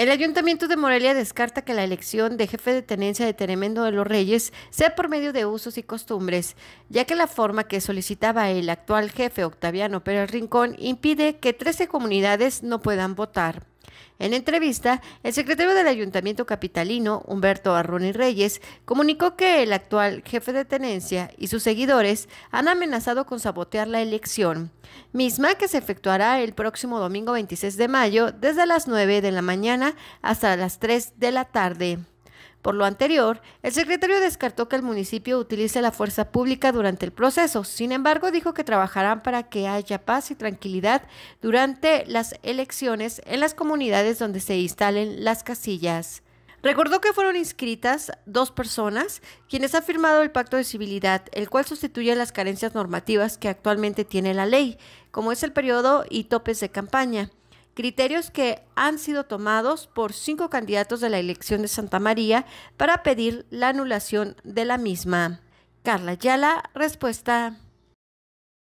El Ayuntamiento de Morelia descarta que la elección de jefe de tenencia de Tremendo de los Reyes sea por medio de usos y costumbres, ya que la forma que solicitaba el actual jefe Octaviano Pérez Rincón impide que 13 comunidades no puedan votar. En entrevista, el secretario del Ayuntamiento Capitalino, Humberto Arroni Reyes, comunicó que el actual jefe de tenencia y sus seguidores han amenazado con sabotear la elección, misma que se efectuará el próximo domingo 26 de mayo desde las 9 de la mañana hasta las 3 de la tarde. Por lo anterior, el secretario descartó que el municipio utilice la fuerza pública durante el proceso. Sin embargo, dijo que trabajarán para que haya paz y tranquilidad durante las elecciones en las comunidades donde se instalen las casillas. Recordó que fueron inscritas dos personas, quienes han firmado el pacto de civilidad, el cual sustituye las carencias normativas que actualmente tiene la ley, como es el periodo y topes de campaña criterios que han sido tomados por cinco candidatos de la elección de Santa María para pedir la anulación de la misma. Carla Yala, respuesta.